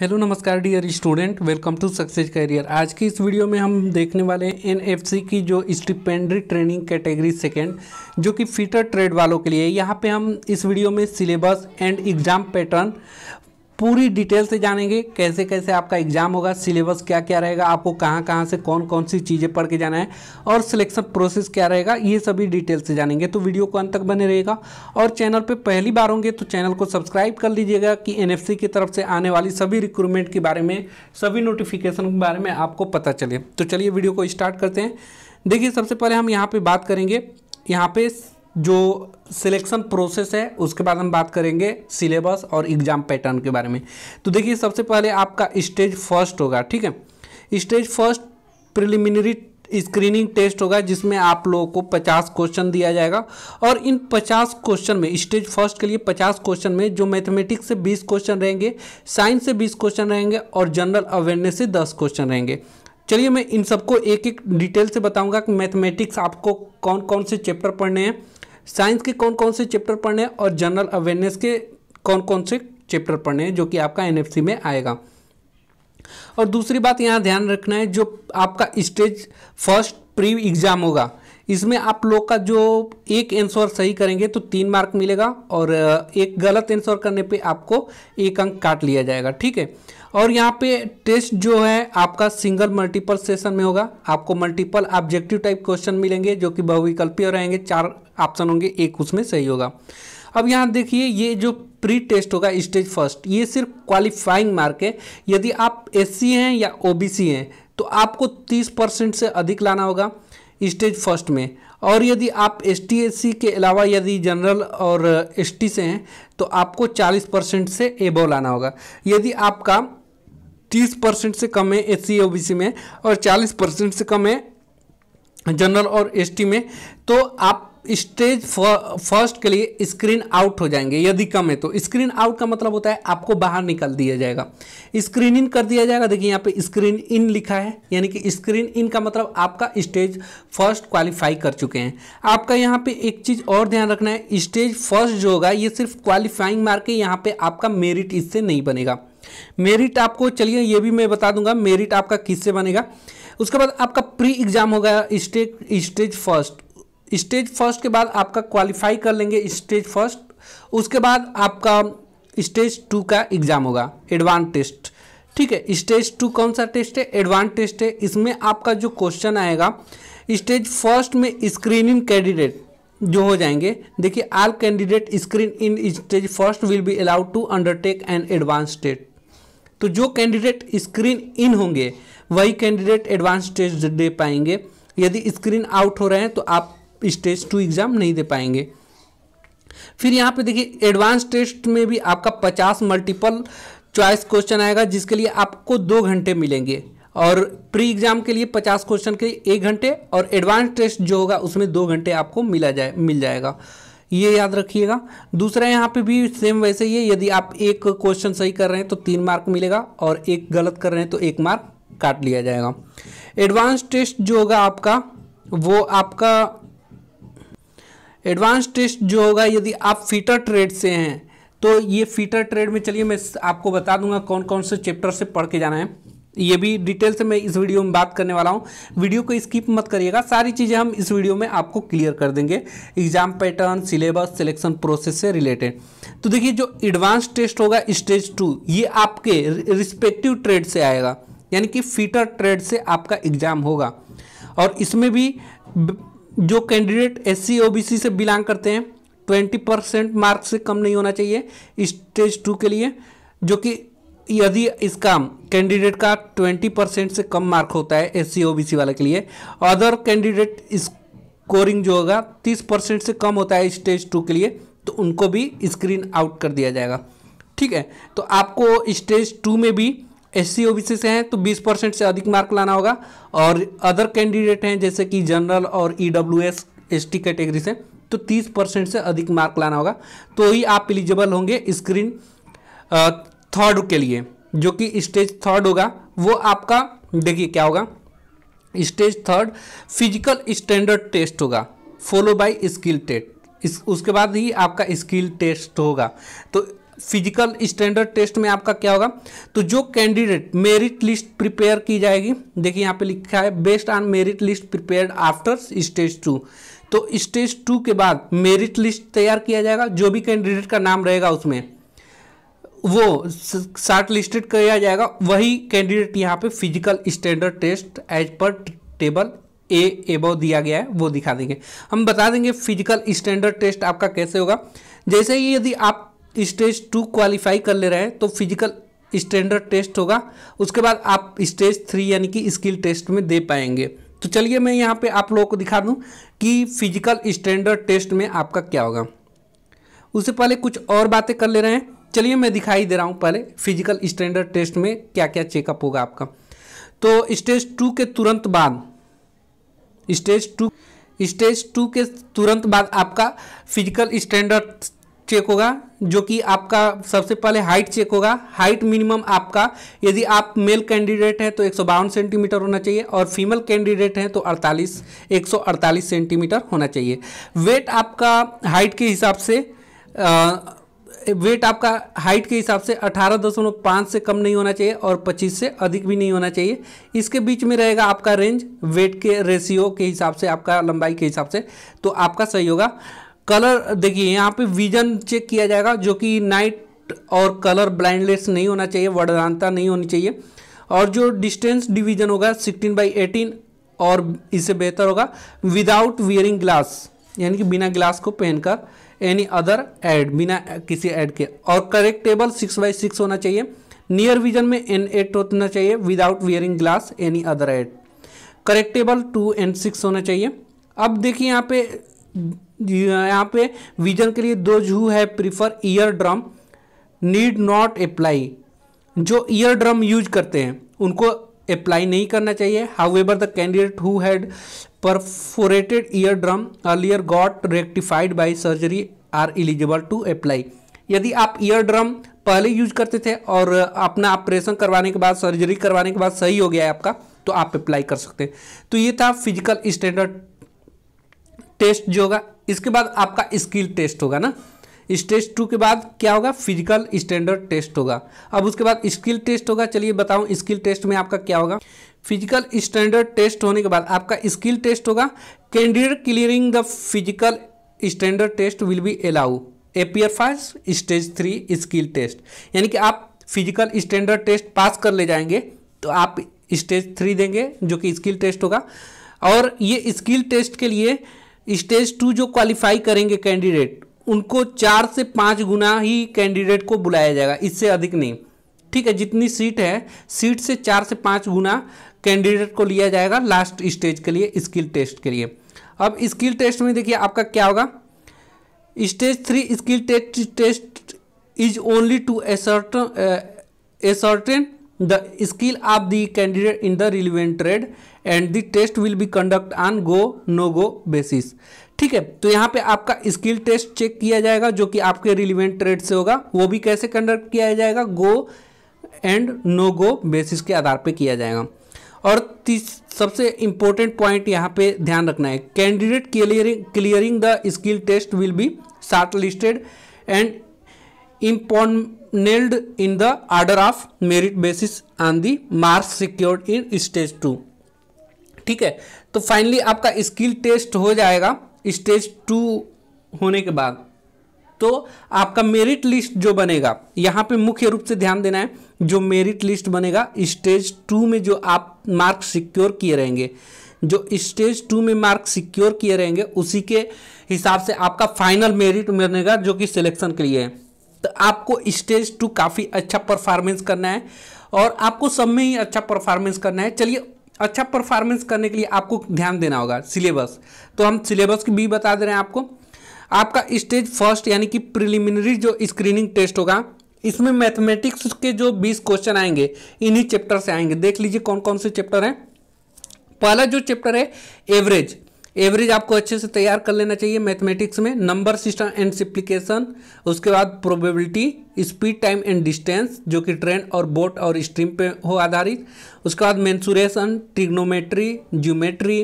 hello नमस्कार dear student welcome to success career आज की इस वीडियो में हम देखने वाले हैं एन की जो स्टिपेंड्री ट्रेनिंग कैटेगरी सेकेंड जो कि फीटर ट्रेड वालों के लिए यहाँ पे हम इस वीडियो में सिलेबस एंड एग्ज़ाम पैटर्न पूरी डिटेल से जानेंगे कैसे कैसे आपका एग्जाम होगा सिलेबस क्या क्या रहेगा आपको कहाँ कहाँ से कौन कौन सी चीज़ें पढ़ के जाना है और सिलेक्शन प्रोसेस क्या रहेगा ये सभी डिटेल से जानेंगे तो वीडियो को अंत तक बने रहेगा और चैनल पर पहली बार होंगे तो चैनल को सब्सक्राइब कर लीजिएगा कि एन की तरफ से आने वाली सभी रिक्रूटमेंट के बारे में सभी नोटिफिकेशन के बारे में आपको पता चले तो चलिए वीडियो को स्टार्ट करते हैं देखिए सबसे पहले हम यहाँ पर बात करेंगे यहाँ पे जो सिलेक्शन प्रोसेस है उसके बाद हम बात करेंगे सिलेबस और एग्ज़ाम पैटर्न के बारे में तो देखिए सबसे पहले आपका स्टेज फर्स्ट होगा ठीक है stage first preliminary screening test होगा जिसमें आप लोगों को 50 क्वेश्चन दिया जाएगा और इन 50 क्वेश्चन में स्टेज फर्स्ट के लिए 50 क्वेश्चन में जो मैथमेटिक्स से 20 क्वेश्चन रहेंगे साइंस से 20 क्वेश्चन रहेंगे और जनरल अवेयरनेस से 10 क्वेश्चन रहेंगे चलिए मैं इन सबको एक एक डिटेल से बताऊंगा कि मैथमेटिक्स आपको कौन कौन से चैप्टर पढ़ने हैं साइंस के कौन कौन से चैप्टर पढ़ने और जनरल अवेयरनेस के कौन कौन से चैप्टर पढ़ने हैं जो कि आपका एन में आएगा और दूसरी बात यहाँ ध्यान रखना है जो आपका स्टेज फर्स्ट प्री एग्ज़ाम होगा इसमें आप लोग का जो एक आंसर सही करेंगे तो तीन मार्क मिलेगा और एक गलत आंसर करने पे आपको एक अंक काट लिया जाएगा ठीक है और यहाँ पे टेस्ट जो है आपका सिंगल मल्टीपल सेशन में होगा आपको मल्टीपल ऑब्जेक्टिव टाइप क्वेश्चन मिलेंगे जो कि बहुविकल्पीय रहेंगे चार ऑप्शन होंगे एक उसमें सही होगा अब यहाँ देखिए ये जो प्री टेस्ट होगा स्टेज फर्स्ट ये सिर्फ क्वालिफाइंग मार्क है यदि आप एससी हैं या ओबीसी हैं तो आपको 30 परसेंट से अधिक लाना होगा स्टेज फर्स्ट में और यदि आप एस टी के अलावा यदि जनरल और एस से हैं तो आपको 40 परसेंट से एबो लाना होगा यदि आपका 30 परसेंट से कम है एस सी में और 40 परसेंट से कम है जनरल और एस में तो आप स्टेज फर्स्ट के लिए स्क्रीन आउट हो जाएंगे यदि कम है तो स्क्रीन आउट का मतलब होता है आपको बाहर निकल दिया जाएगा स्क्रीन इन कर दिया जाएगा देखिए यहाँ पे स्क्रीन इन लिखा है यानी कि स्क्रीन इन का मतलब आपका स्टेज फर्स्ट क्वालिफाई कर चुके हैं आपका यहाँ पे एक चीज़ और ध्यान रखना है स्टेज फर्स्ट जो होगा ये सिर्फ क्वालिफाइंग मार्क है यहाँ पे आपका मेरिट इससे नहीं बनेगा मेरिट आपको चलिए ये भी मैं बता दूंगा मेरिट आपका किससे बनेगा उसके बाद आपका प्री एग्जाम होगा stage stage first stage first के बाद आपका क्वालिफाई कर लेंगे स्टेज फर्स्ट उसके बाद आपका स्टेज टू का एग्ज़ाम होगा एडवांस टेस्ट ठीक है स्टेज टू कौन सा टेस्ट है एडवांस टेस्ट है इसमें आपका जो क्वेश्चन आएगा स्टेज फर्स्ट में स्क्रीनिंग कैंडिडेट जो हो जाएंगे देखिए all candidate screen in stage first will be allowed to undertake an advance test तो जो कैंडिडेट स्क्रीन इन होंगे वही कैंडिडेट एडवांस टेस्ट दे पाएंगे यदि स्क्रीन आउट हो रहे हैं तो आप स्टेज टू एग्ज़ाम नहीं दे पाएंगे फिर यहाँ पे देखिए एडवांस टेस्ट में भी आपका पचास मल्टीपल चॉइस क्वेश्चन आएगा जिसके लिए आपको दो घंटे मिलेंगे और प्री एग्ज़ाम के लिए पचास क्वेश्चन के एक घंटे और एडवांस टेस्ट जो होगा उसमें दो घंटे आपको मिला जाए मिल जाएगा ये याद रखिएगा दूसरा यहाँ पे भी सेम वैसे ही है यदि आप एक क्वेश्चन सही कर रहे हैं तो तीन मार्क मिलेगा और एक गलत कर रहे हैं तो एक मार्क काट लिया जाएगा एडवांस टेस्ट जो होगा आपका वो आपका एडवांस टेस्ट जो होगा यदि आप फीटर ट्रेड से हैं तो ये फीटर ट्रेड में चलिए मैं आपको बता दूंगा कौन कौन से चैप्टर से पढ़ के जाना है ये भी डिटेल से मैं इस वीडियो में बात करने वाला हूँ वीडियो को स्किप मत करिएगा सारी चीज़ें हम इस वीडियो में आपको क्लियर कर देंगे exam pattern syllabus selection process से रिलेटेड तो देखिए जो एडवांस टेस्ट होगा स्टेज टू ये आपके रिस्पेक्टिव ट्रेड से आएगा यानी कि फीटर ट्रेड से आपका एग्जाम होगा और इसमें भी जो कैंडिडेट एस सी से बिलोंग करते हैं ट्वेंटी परसेंट मार्क्स से कम नहीं होना चाहिए स्टेज टू के लिए जो कि यदि इसका कैंडिडेट का ट्वेंटी परसेंट से कम मार्क होता है एस सी वाले के लिए अदर कैंडिडेट स्कोरिंग जो होगा तीस परसेंट से कम होता है स्टेज टू के लिए तो उनको भी स्क्रीन आउट कर दिया जाएगा ठीक है तो आपको स्टेज टू में भी एस सी से हैं तो 20 परसेंट से अधिक मार्क लाना होगा और अदर कैंडिडेट हैं जैसे कि जनरल और E W S S T category से तो 30 परसेंट से अधिक मार्क लाना होगा तो ही आप एलिजिबल होंगे स्क्रीन थर्ड के लिए जो कि स्टेज थर्ड होगा वो आपका देखिए क्या होगा stage third physical standard test होगा फॉलो बाय स्किल टेस्ट इस उसके बाद ही आपका स्किल टेस्ट होगा तो फिजिकल स्टैंडर्ड टेस्ट में आपका क्या होगा तो जो कैंडिडेट मेरिट लिस्ट प्रिपेयर की जाएगी देखिए यहाँ पे लिखा है based on merit list prepare after stage two तो स्टेज टू के बाद मेरिट लिस्ट तैयार किया जाएगा जो भी कैंडिडेट का नाम रहेगा उसमें वो शार्ट लिस्टेड किया जाएगा वही कैंडिडेट यहाँ पे physical standard test as per table A above दिया गया है वो दिखा देंगे हम बता देंगे फिजिकल स्टैंडर्ड टेस्ट आपका कैसे होगा जैसे ही यदि आप स्टेज टू क्वालिफाई कर ले रहे हैं तो फिजिकल स्टैंडर्ड टेस्ट होगा उसके बाद आप स्टेज थ्री यानी कि स्किल टेस्ट में दे पाएंगे तो चलिए मैं यहाँ पे आप लोगों को दिखा दूँ कि फिजिकल स्टैंडर्ड टेस्ट में आपका क्या होगा उससे पहले कुछ और बातें कर ले रहे हैं चलिए मैं दिखाई दे रहा हूँ पहले फिजिकल स्टैंडर्ड टेस्ट में क्या क्या चेकअप होगा आपका तो स्टेज टू के तुरंत बाद स्टेज टू स्टेज टू के तुरंत बाद आपका फिजिकल स्टैंडर्ड चेक होगा जो कि आपका सबसे पहले हाइट चेक होगा हाइट मिनिमम आपका यदि आप मेल कैंडिडेट हैं तो एक सेंटीमीटर होना चाहिए और फीमेल कैंडिडेट हैं तो 48 148 सेंटीमीटर होना चाहिए वेट आपका हाइट के हिसाब से आ, वेट आपका हाइट के हिसाब से 18.5 से कम नहीं होना चाहिए और 25 से अधिक भी नहीं होना चाहिए इसके बीच में रहेगा आपका रेंज वेट के रेशियो के हिसाब से आपका लंबाई के हिसाब से तो आपका सही होगा कलर देखिए यहाँ पे विजन चेक किया जाएगा जो कि नाइट और कलर ब्लाइंडलेस नहीं होना चाहिए वर्धानता नहीं होनी चाहिए और जो डिस्टेंस डिवीजन होगा सिक्सटीन बाई एटीन और इससे बेहतर होगा विदाउट वियरिंग ग्लास यानी कि बिना ग्लास को पहनकर एनी अदर एड बिना किसी एड के और correctable six by six होना चाहिए नियर विजन में एन एट होना चाहिए without wearing glass any other aid correctable to and six होना चाहिए अब देखिए यहाँ पे यहाँ पे विजन के लिए दो जू है prefer ear drum need not apply जो ईयर ड्रम यूज करते हैं उनको अप्लाई नहीं करना चाहिए however the candidate who had perforated ear drum earlier got rectified by surgery are eligible to apply यदि आप ईयर ड्रम पहले यूज करते थे और अपना ऑपरेशन करवाने के बाद सर्जरी करवाने के बाद सही हो गया है आपका तो आप अप्लाई कर सकते हैं तो ये था फिजिकल स्टैंडर्ड टेस्ट जो होगा इसके बाद आपका स्किल टेस्ट होगा ना स्टेज टू के बाद क्या होगा फिजिकल स्टैंडर्ड टेस्ट होगा अब उसके बाद स्किल टेस्ट होगा चलिए बताऊं स्किल टेस्ट में आपका क्या होगा फिजिकल स्टैंडर्ड टेस्ट होने के बाद आपका स्किल टेस्ट होगा candidate clearing the physical standard test will be allow F five stage three skill test यानी कि आप फिजिकल स्टैंडर्ड टेस्ट पास कर ले जाएंगे तो आप स्टेज थ्री देंगे जो कि स्किल टेस्ट होगा और ये स्किल टेस्ट के लिए स्टेज टू जो क्वालिफाई करेंगे कैंडिडेट उनको चार से पाँच गुना ही कैंडिडेट को बुलाया जाएगा इससे अधिक नहीं ठीक है जितनी सीट है सीट से चार से पाँच गुना कैंडिडेट को लिया जाएगा लास्ट स्टेज के लिए स्किल टेस्ट के लिए अब स्किल टेस्ट में देखिए आपका क्या होगा stage three skill test test is only to assert ascertain the skill of the candidate in the relevant trade and the test will be conduct on go no go basis ठीक है तो यहाँ पे आपका स्किल टेस्ट चेक किया जाएगा जो कि आपके रिलीवेंट ट्रेड से होगा वो भी कैसे कंडक्ट किया जाएगा go and no go basis के आधार पे किया जाएगा और तीस सबसे इम्पोर्टेंट पॉइंट यहाँ पे ध्यान रखना है candidate clearing clearing the skill test will be shortlisted and impaneled in the order of merit basis on the marks secured in stage two ठीक है तो फाइनली आपका स्किल टेस्ट हो जाएगा स्टेज टू होने के बाद तो आपका मेरिट लिस्ट जो बनेगा यहाँ पे मुख्य रूप से ध्यान देना है जो मेरिट लिस्ट बनेगा स्टेज टू में जो आप मार्क सिक्योर किए रहेंगे जो स्टेज टू में मार्क सिक्योर किए रहेंगे उसी के हिसाब से आपका फाइनल मेरिट बनेगा जो कि सिलेक्शन के लिए है तो आपको स्टेज टू काफ़ी अच्छा परफॉर्मेंस करना है और आपको सब में ही अच्छा परफॉर्मेंस करना है चलिए अच्छा परफॉर्मेंस करने के लिए आपको ध्यान देना होगा सिलेबस तो हम सिलेबस की भी बता दे रहे हैं आपको आपका स्टेज फर्स्ट यानी कि प्रिलिमिनरी जो स्क्रीनिंग टेस्ट होगा इसमें मैथमेटिक्स के जो 20 क्वेश्चन आएंगे इन्हीं चैप्टर से आएंगे देख लीजिए कौन कौन से चैप्टर हैं पहला जो चैप्टर है एवरेज एवरेज आपको अच्छे से तैयार कर लेना चाहिए मैथमेटिक्स में नंबर सिस्टम एंड सिप्लीकेशन उसके बाद probability speed time and distance जो कि ट्रेंड और बोट और स्ट्रीम पे हो आधारित उसके बाद mensuration trigonometry geometry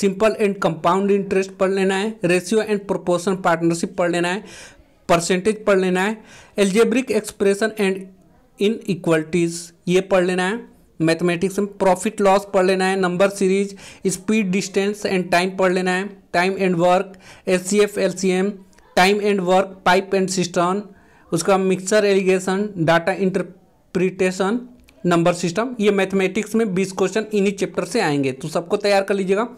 simple and compound interest पढ़ लेना है रेशियो एंड प्रोपोर्शन पार्टनरशिप पढ़ लेना है परसेंटेज पढ़ लेना है algebraic expression and inequalities ये पढ़ लेना है मैथमेटिक्स में प्रॉफिट लॉस पढ़ लेना है number series speed distance and time पढ़ लेना है time and work S C F L C M time and work pipe and system उसका mixture alligation data interpretation number system ये मैथमेटिक्स में बीस क्वेश्चन इन्हीं चैप्टर से आएंगे तो सबको तैयार कर लीजिएगा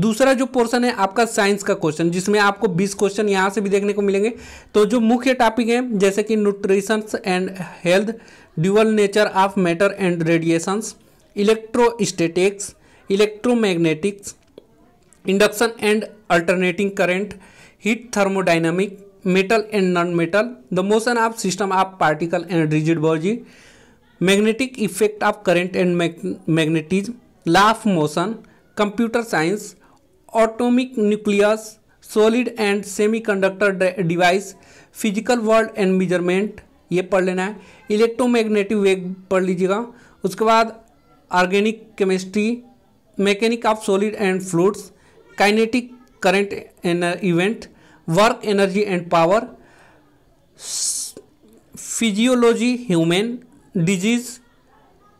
दूसरा जो पोर्सन है आपका साइंस का क्वेश्चन जिसमें आपको बीस क्वेश्चन यहाँ से भी देखने को मिलेंगे तो जो मुख्य टॉपिक हैं जैसे कि nutrition and health dual nature of matter and radiations electrostatics electromagnetics induction and alternating current heat thermodynamic metal and non metal the motion of system of particle and rigid magnetic effect of current and magnetism law of motion computer science atomic nucleus solid and semiconductor device physical world and measurement ये पढ़ लेना है electromagnetic वेग पढ़ लीजिएगा उसके बाद organic chemistry mechanic of solid and fluids kinetic current event work energy and power physiology human disease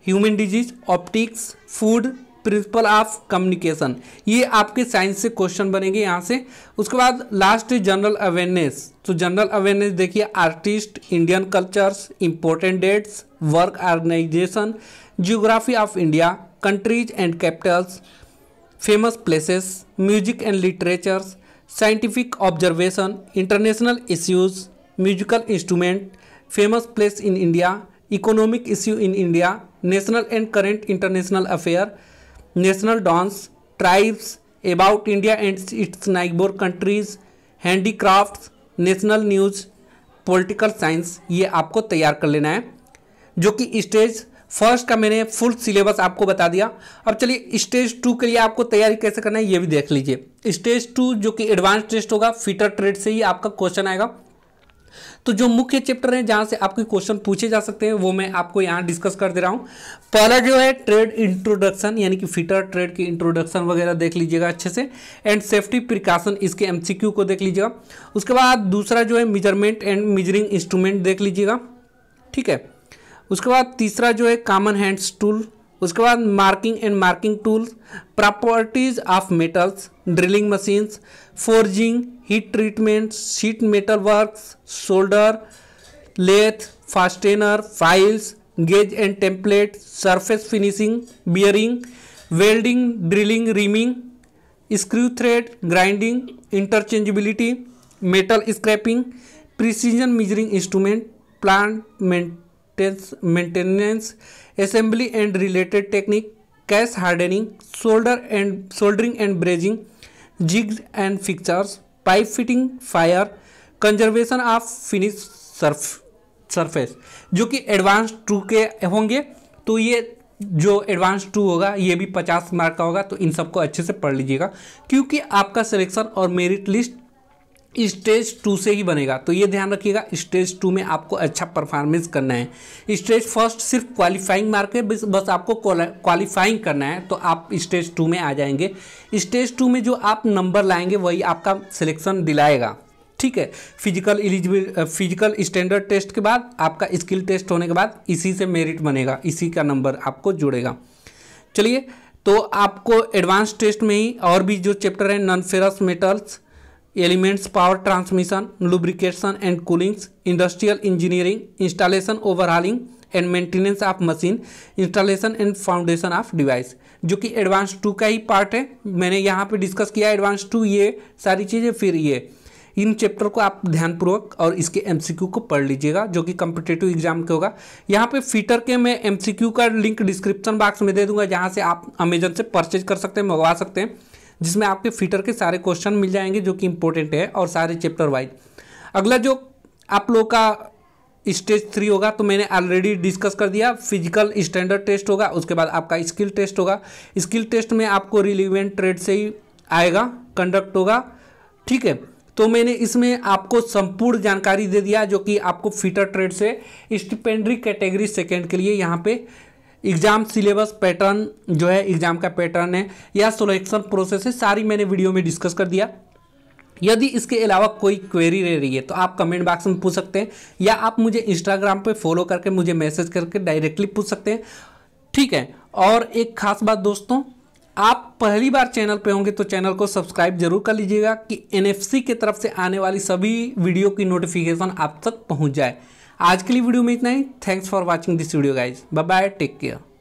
human disease optics food principle of communication ये आपके साइंस से क्वेश्चन बनेंगे यहाँ से उसके बाद लास्ट जनरल अवेयरनेस तो जनरल अवेयरनेस देखिए artist Indian cultures important dates work organisation geography of India countries and capitals famous places music and literatures scientific observation international issues musical instrument famous place in India economic issue in India national and current international affair national dance tribes about India and its neighbour countries handicraft national news political science ये आपको तैयार कर लेना है जो कि stage first का मैंने फुल सिलेबस आपको बता दिया अब चलिए स्टेज टू के लिए आपको तैयारी कैसे करना है ये भी देख लीजिए स्टेज टू जो कि एडवांस टेस्ट होगा फीटर ट्रेड से ही आपका क्वेश्चन आएगा तो जो मुख्य चैप्टर हैं जहां से आपके क्वेश्चन पूछे जा सकते हैं वो मैं आपको यहाँ डिस्कस कर दे रहा हूँ पहला जो है ट्रेड इंट्रोडक्शन यानी कि फिटर ट्रेड की इंट्रोडक्शन वगैरह देख लीजिएगा अच्छे से एंड सेफ्टी प्रिकॉशन इसके एमसीक्यू को देख लीजिएगा उसके बाद दूसरा जो है मेजरमेंट एंड मेजरिंग इंस्ट्रूमेंट देख लीजिएगा ठीक है उसके बाद तीसरा जो है कॉमन हैंड्स टूल उसके बाद marking and marking tools properties of metals drilling machines forging heat treatment sheet metal works shoulder lathe fastener files gauge and template surface finishing bearing welding drilling reaming screw thread grinding interchangeability metal scraping precision measuring instrument plant maintenance assembly and related technique case hardening solder and soldering and brazing jigs and fixtures pipe fitting fire conservation of finish surf surface जो कि advance to के होंगे तो ये जो advance to होगा ये भी पचास मार्क का होगा तो इन सबको अच्छे से पढ़ लीजिएगा क्योंकि आपका सिलेक्शन और मेरिट लिस्ट स्टेज टू से ही बनेगा तो ये ध्यान रखिएगा स्टेज टू में आपको अच्छा परफॉर्मेंस करना है स्टेज फर्स्ट सिर्फ क्वालिफाइंग मार्क है बस बस आपको क्वालिफाइंग करना है तो आप स्टेज टू में आ जाएंगे स्टेज टू में जो आप नंबर लाएंगे वही आपका सिलेक्शन दिलाएगा ठीक है physical eligible physical standard test के बाद आपका स्किल टेस्ट होने के बाद इसी से मेरिट बनेगा इसी का नंबर आपको जुड़ेगा चलिए तो आपको एडवांस टेस्ट में ही और भी जो चैप्टर हैं non ferrous metals elements power transmission lubrication and coolings industrial engineering installation overhauling and maintenance of machine installation and foundation of device जो कि एडवांस टू का ही पार्ट है मैंने यहाँ पे डिस्कस किया एडवांस टू ये सारी चीज़ें फिर ये इन चैप्टर को आप ध्यानपूर्वक और इसके एमसीक्यू को पढ़ लीजिएगा जो कि कम्पिटेटिव एग्जाम के होगा यहाँ पे फीटर के मैं एमसीक्यू का लिंक डिस्क्रिप्शन बॉक्स में दे दूंगा जहाँ से आप अमेजन से परचेज कर सकते हैं मंगवा सकते हैं जिसमें आपके फीटर के सारे क्वेश्चन मिल जाएंगे जो कि इम्पोर्टेंट है और सारे चैप्टर वाइज अगला जो आप लोग का स्टेज थ्री होगा तो मैंने ऑलरेडी डिस्कस कर दिया फिजिकल स्टैंडर्ड टेस्ट होगा उसके बाद आपका स्किल टेस्ट होगा स्किल टेस्ट में आपको रिलीवेंट ट्रेड से ही आएगा कंडक्ट होगा ठीक है तो मैंने इसमें आपको संपूर्ण जानकारी दे दिया जो कि आपको फिटर ट्रेड से स्टिपेंड्री कैटेगरी सेकेंड के लिए यहाँ पे एग्जाम सिलेबस पैटर्न जो है एग्जाम का पैटर्न है या सिलेक्शन प्रोसेस है सारी मैंने वीडियो में डिस्कस कर दिया यदि इसके अलावा कोई क्वेरी रह रही है तो आप कमेंट बॉक्स में पूछ सकते हैं या आप मुझे इंस्टाग्राम पे फॉलो करके मुझे मैसेज करके डायरेक्टली पूछ सकते हैं ठीक है और एक खास बात दोस्तों आप पहली बार चैनल पे होंगे तो चैनल को सब्सक्राइब जरूर कर लीजिएगा कि सी की तरफ से आने वाली सभी वीडियो की नोटिफिकेशन आप तक पहुँच जाए आज के लिए वीडियो में इतना ही thanks for watching this video guys bye bye take care